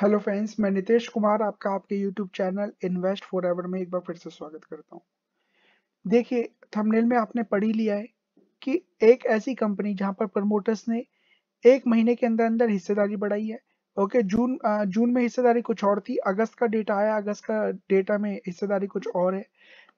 hello friends मैं नितेश कुमार आपका आपके YouTube channel invest for ever में एक बार फिर से स्वागत करता हूँ देखिए थंबनेल में आपने पढ़ी लिया है कि एक ऐसी कंपनी जहां पर प्रमोटर्स ने एक महीने के अंदर अंदर हिस्सेदारी बढ़ाई है ओके जून जून में हिस्सेदारी कुछ और थी अगस्त का डेटा आया अगस्त का डेटा में हिस्सेदारी कुछ और है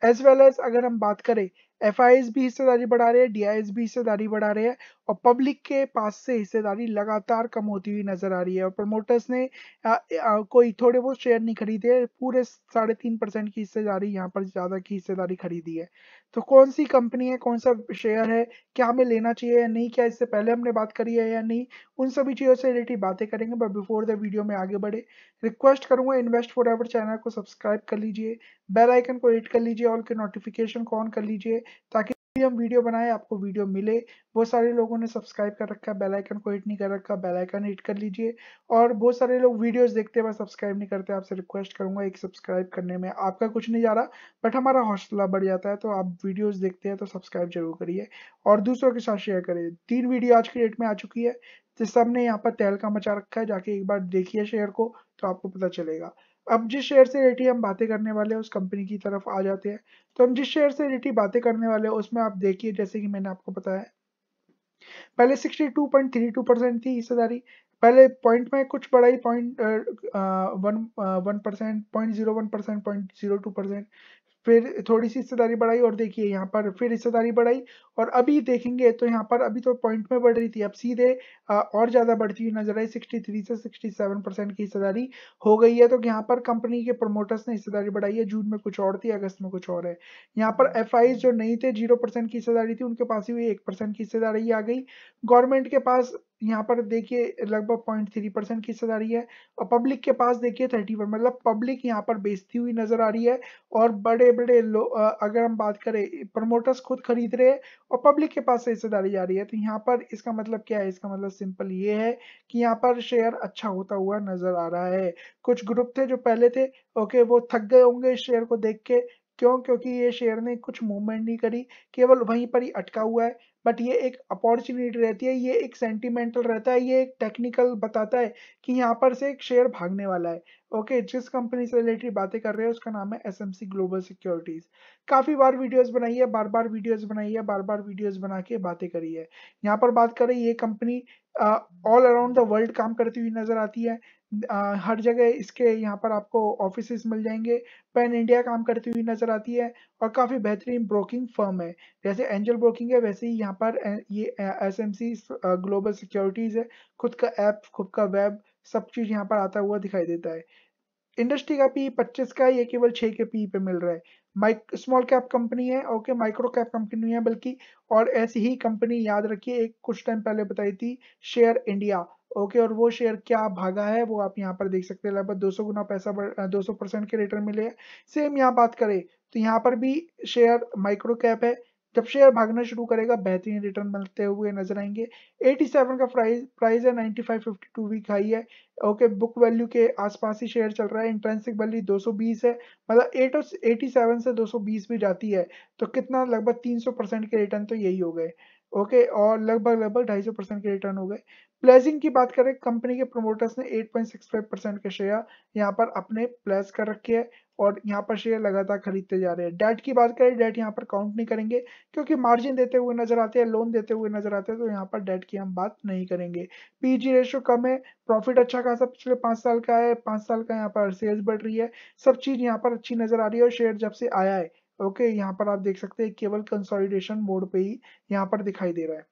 एज वेल एज अगर हम बात करें एफ भी हिस्सेदारी बढ़ा रहे हैं डी भी हिस्सेदारी बढ़ा रहे हैं और पब्लिक के पास से हिस्सेदारी लगातार कम होती हुई नजर आ रही है और प्रमोटर्स ने आ, आ, कोई थोड़े बहुत शेयर नहीं खरीदे पूरे साढ़े तीन परसेंट की हिस्सेदारी यहाँ पर ज़्यादा की हिस्सेदारी खरीदी है तो कौन सी कंपनी है कौन सा शेयर है क्या हमें लेना चाहिए या नहीं क्या इससे पहले हमने बात करी है या नहीं उन सभी चीज़ों से रिलेटेड बातें करेंगे बट बिफोर द वीडियो में आगे बढ़े रिक्वेस्ट करूंगा इन्वेस्ट फॉर एवर चैनल को सब्सक्राइब कर लीजिए बेल आइकन को हिट कर लीजिए और के नोटिफिकेशन को ऑन कर लीजिए ताकि भी हम वीडियो बनाए आपको वीडियो मिले बहुत सारे लोगों ने सब्सक्राइब कर रखा है बेलाइकन को हिट नहीं कर रखा बेल आइकन हिट कर लीजिए और बहुत सारे लोग वीडियोस देखते हैं सब्सक्राइब नहीं करते आपसे रिक्वेस्ट करूंगा एक सब्सक्राइब करने में आपका कुछ नहीं जा रहा बट हमारा हौसला बढ़ जाता है तो आप वीडियोज देखते हैं तो सब्सक्राइब जरूर करिए और दूसरों के साथ शेयर करिए तीन वीडियो आज की डेट में आ चुकी है तो सबने यहाँ पर तहलका मचा रखा है जाके एक बार देखिए शेयर को तो आपको पता चलेगा अब जिस शेयर से रिलेटेड हम बातें करने वाले हैं उस कंपनी की तरफ आ जाते हैं तो हम जिस शेयर से रिलेटेड बातें करने वाले हैं उसमें आप देखिए जैसे कि मैंने आपको बताया पहले 62.32 परसेंट थी हिस्सेदारी पहले पॉइंट में कुछ बड़ा ही point one one percent point zero one percent point zero two percent फिर थोड़ी सी हिस्सेदारी बढ़ाई और देखिए यहाँ पर फिर हिस्सेदारी बढ़ाई और अभी देखेंगे तो यहाँ पर अभी तो पॉइंट में बढ़ रही थी अब सीधे और ज़्यादा बढ़ती हुई नजर आई 63 से 67 परसेंट की हिस्सेदारी हो गई है तो यहाँ पर कंपनी के प्रमोटर्स ने हिस्सेदारी बढ़ाई है जून में कुछ और थी अगस्त में कुछ और है यहाँ पर एफ जो नहीं थे जीरो की हिस्सेदारी थी उनके पास ही हुई एक की हिस्सेदारी आ गई गवर्नमेंट के पास यहाँ पर देखिए लगभग पॉइंट थ्री परसेंट की आ रही है और पब्लिक के पास देखिए थर्टी वन मतलब पब्लिक यहाँ पर बेचती हुई नजर आ रही है और बड़े बड़े लो अगर हम बात करें प्रमोटर्स खुद खरीद रहे हैं और पब्लिक के पास से हिस्सेदारी जा रही है तो यहाँ पर इसका मतलब क्या है इसका मतलब सिंपल ये है कि यहाँ पर शेयर अच्छा होता हुआ नजर आ रहा है कुछ ग्रुप थे जो पहले थे ओके वो थक गए होंगे इस शेयर को देख के क्यों क्योंकि ये शेयर ने कुछ मूवमेंट नहीं करी केवल वहीं पर ही अटका हुआ है बट ये एक अपॉर्चुनिटी रहती है ये एक सेंटिमेंटल रहता है ये एक टेक्निकल बताता है कि यहाँ पर से एक शेयर भागने वाला है ओके जिस कंपनी से रिलेटेड बातें कर रहे हैं उसका नाम है S M C global securities काफी बार वीडियोस बनाई है बार बार वीडियोस बनाई है बार बार वीडियोस बना के बातें करी है यहाँ पर बात करें ये company all around the world काम करती हुई नजर आती है आ, हर जगह इसके यहाँ पर आपको ऑफिस मिल जाएंगे पैन इंडिया काम करती हुई नजर आती है और काफ़ी बेहतरीन ब्रोकिंग फर्म है जैसे एंजल ब्रोकिंग है वैसे ही यहाँ पर ये S M C global securities है खुद का ऐप खुद का वेब सब चीज़ यहाँ पर आता हुआ दिखाई देता है इंडस्ट्री का पी पच्चीस का ये केवल छह के पी पे मिल रहा है माइक स्मॉल कैप कंपनी है ओके माइक्रो कैप कंपनी है बल्कि और ऐसी ही कंपनी याद रखिए एक कुछ टाइम पहले बताई थी शेयर इंडिया ओके और वो शेयर क्या भागा है वो आप यहाँ पर देख सकते हैं लगभग 200 गुना पैसा दो सौ परसेंट के रिटर्न मिले हैं सेम यहाँ बात करें तो यहाँ पर भी शेयर माइक्रो कैप है जब शेयर भागना शुरू करेगा बेहतरीन रिटर्न मिलते हुए नजर आएंगे 87 का प्राइस प्राइस है 95.52 वीक हाई है ओके बुक वैल्यू के आसपास ही शेयर चल रहा है इंट्रेंसिक वैल्यू 220 है मतलब 87 से 220 भी जाती है तो कितना लगभग 300 परसेंट के रिटर्न तो यही हो गए ओके और लगभग लगभग ढाई परसेंट के रिटर्न हो गए प्लेजिंग की बात करें कंपनी के प्रमोटर्स ने 8.65 परसेंट के शेयर यहाँ पर अपने प्लेस कर रखे हैं और यहाँ पर शेयर लगातार खरीदते जा रहे हैं डेट की बात करें डेट यहाँ पर काउंट नहीं करेंगे क्योंकि मार्जिन देते हुए नजर आते हैं लोन देते हुए नजर आते हैं तो यहाँ पर डेट की हम बात नहीं करेंगे पीजी रेशियो कम है प्रॉफिट अच्छा खासा पिछले पाँच साल का है पाँच साल का यहाँ पर सेल्स बढ़ रही है सब चीज़ यहाँ पर अच्छी नजर आ रही है और शेयर जब से आया है ओके यहाँ पर आप देख सकते हैं केवल कंसोलिडेशन मोड पे ही यहाँ पर दिखाई दे रहा है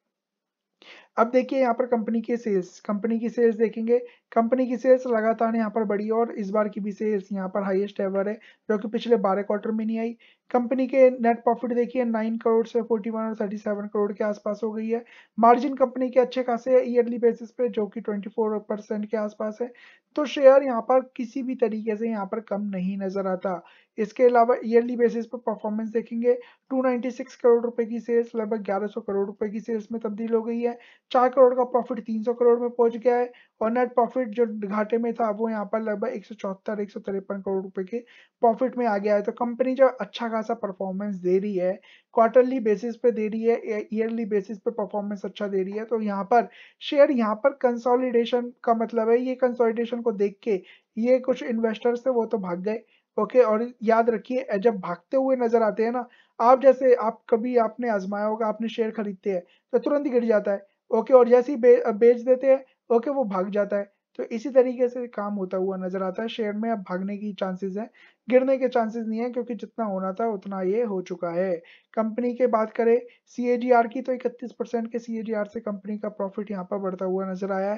अब देखिए यहाँ पर कंपनी के सेल्स कंपनी की सेल्स देखेंगे कंपनी की सेल्स लगातार यहाँ पर बढ़ी और इस बार की भी सेल्स यहाँ पर हाईएस्ट एवर है जो कि पिछले 12 क्वार्टर में नहीं आई कंपनी के नेट प्रॉफिट देखिए 9 करोड़ से 41 और 37 करोड़ के आसपास हो गई है मार्जिन कंपनी के अच्छे खासे है ईयरली बेसिस पे जो कि 24 परसेंट के आसपास है तो शेयर यहाँ पर किसी भी तरीके से यहाँ पर कम नहीं नजर आता इसके अलावा ईयरली बेसिस पर परफॉर्मेंस देखेंगे 296 करोड़ रुपए की सेल्स लगभग 1100 करोड़ रुपए की सेल्स में तब्दील हो गई है चार करोड़ का प्रॉफिट 300 करोड़ में पहुंच गया है और नेट प्रॉफिट जो घाटे में था वो यहाँ पर लगभग एक सौ चौहत्तर एक सौ तिरपन करोड़ रुपए के प्रॉफिट में आ गया है तो कंपनी जो अच्छा खासा परफॉर्मेंस दे रही है क्वार्टरली बेसिस पे दे रही है ईयरली बेसिस पे परफॉर्मेंस अच्छा दे रही है तो यहाँ पर शेयर यहाँ पर कंसोलिडेशन का मतलब है ये कंसोलिडेशन को देख के ये कुछ इन्वेस्टर्स थे वो तो भाग गए ओके और याद रखिए जब भागते हुए नजर आते हैं ना आप जैसे आप कभी आपने आजमाया होगा आपने शेयर खरीदते हैं तो तुरंत ही गिर जाता है ओके okay, और जैसे ही बे, बेच देते हैं ओके वो भाग जाता है तो इसी तरीके से काम होता हुआ नजर आता है शेयर में अब भागने की चांसेस हैं गिरने के चांसेस नहीं है क्योंकि जितना होना था उतना ये हो चुका है कंपनी के बात करें सी की तो 31 परसेंट के सी से कंपनी का प्रॉफिट यहाँ पर बढ़ता हुआ नजर आया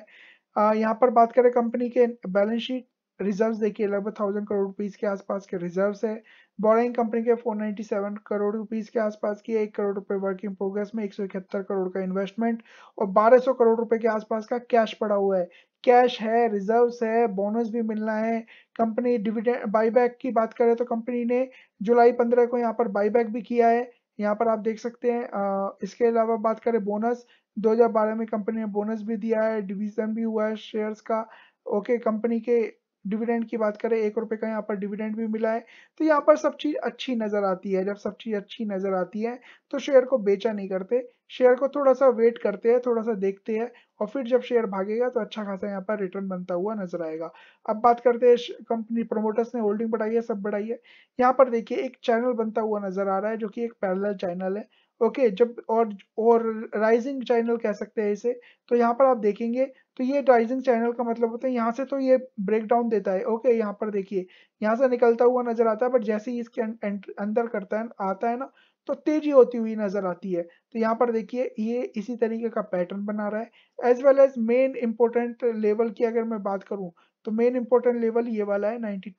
है यहाँ पर बात करें कंपनी के बैलेंस शीट रिजर्व देखिए लगभग थाउजेंड करोड़ रुपीज़ के आसपास के रिजर्व है बोरिंग कंपनी के 497 करोड़ रुपीज़ के आसपास की एक करोड़ रुपए वर्किंग प्रोग्रेस में एक करोड़ का इन्वेस्टमेंट और 1200 करोड़ रुपए के आसपास का कैश पड़ा हुआ है कैश है रिजर्व्स है बोनस भी मिलना है कंपनी डिविडेंड बाईबैक की बात करें तो कंपनी ने जुलाई पंद्रह को यहाँ पर बाईबैक भी किया है यहाँ पर आप देख सकते हैं आ, इसके अलावा बात करें बोनस 2012 में कंपनी ने बोनस भी दिया है डिवीजन भी हुआ है शेयर्स का ओके कंपनी के डिविडेंड की बात करें एक रुपए का यहाँ पर डिविडेंड भी मिला है तो यहाँ पर सब चीज़ अच्छी नज़र आती है जब सब चीज़ अच्छी नज़र आती है तो शेयर को बेचा नहीं करते शेयर को थोड़ा सा वेट करते हैं थोड़ा सा देखते हैं और फिर जब शेयर भागेगा तो अच्छा खासा यहाँ पर रिटर्न बनता हुआ नजर आएगा अब बात करते हैं कंपनी प्रोमोटर्स ने होल्डिंग बढ़ाई है सब बढ़ाई है यहाँ पर देखिए एक चैनल बनता हुआ नजर आ रहा है जो की एक पैरल चैनल है ओके okay, जब और और राइजिंग चैनल कह सकते हैं इसे तो यहाँ पर आप देखेंगे तो ये राइजिंग चैनल का मतलब होता है यहाँ से तो ये ब्रेक डाउन देता है ओके यहाँ पर देखिए यहाँ से निकलता हुआ नजर आता है बट जैसे ही इसके अं-, अंदर करता है आता है ना तो तेजी होती हुई नजर आती है तो यहाँ पर देखिए ये इसी तरीके का पैटर्न बना रहा है as well as main important level की अगर मैं बात करूँ तो मेन इंपॉर्टेंट लेवल ये वाला है नाइनटी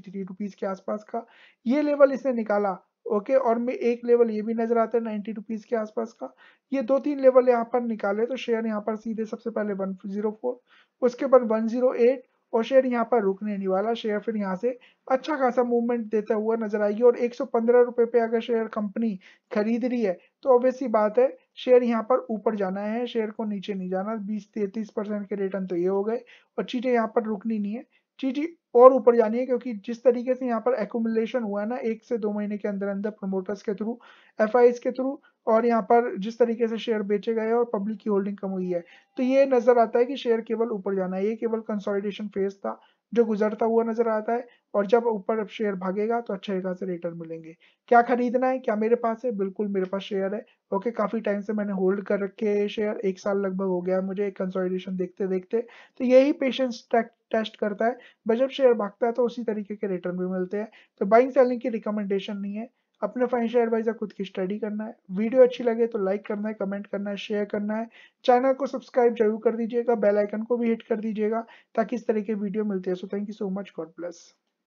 थ्री रुपीज के आसपास का ये लेवल इसने निकाला ओके और में एक लेवल ये भी नजर आता है नाइन्टी रुपीज के आसपास का ये दो तीन लेवल यहाँ पर निकाले तो शेयर यहाँ पर सीधे सबसे पहले वन जीरो फोर उसके बाद वन जीरो एट और शेयर यहाँ पर रुकने नहीं वाला शेयर फिर यहाँ से अच्छा खासा मूवमेंट देता हुआ नजर आएगी और एक सौ पे अगर शेयर कंपनी खरीद रही है तो ऑब्वियसली बात है शेयर यहाँ पर ऊपर जाना है शेयर को नीचे नहीं जाना बीस तैतीस परसेंट के रिटर्न तो ये हो गए और चीजें यहाँ पर रुकनी नहीं है जी जी और ऊपर जानी है क्योंकि जिस तरीके से यहाँ पर एकोमुलेशन हुआ है ना एक से दो महीने के अंदर अंदर प्रमोटर्स के थ्रू एफ के थ्रू और यहाँ पर जिस तरीके से शेयर बेचे गए और पब्लिक की होल्डिंग कम हुई है तो ये नजर आता है कि शेयर केवल ऊपर जाना है ये केवल कंसोलिडेशन फेज था जो गुजरता हुआ नजर आता है और जब ऊपर शेयर भागेगा तो अच्छे खासे रिटर्न मिलेंगे क्या खरीदना है क्या मेरे पास है बिल्कुल मेरे पास शेयर है ओके काफी टाइम से मैंने होल्ड कर रखे है शेयर एक साल लगभग हो गया मुझे कंसोलिडेशन देखते देखते तो यही पेशेंस टेस्ट करता है बट जब शेयर भागता है तो उसी तरीके के रिटर्न भी मिलते हैं तो बाइंग सेलिंग की रिकमेंडेशन नहीं है अपने फाइनेंशियल एडवाइजर खुद की स्टडी करना है वीडियो अच्छी लगे तो लाइक करना है कमेंट करना है शेयर करना है चैनल को सब्सक्राइब जरूर कर दीजिएगा बेल आइकन को भी हिट कर दीजिएगा ताकि इस तरह के वीडियो मिलते हैं so thank you so much God bless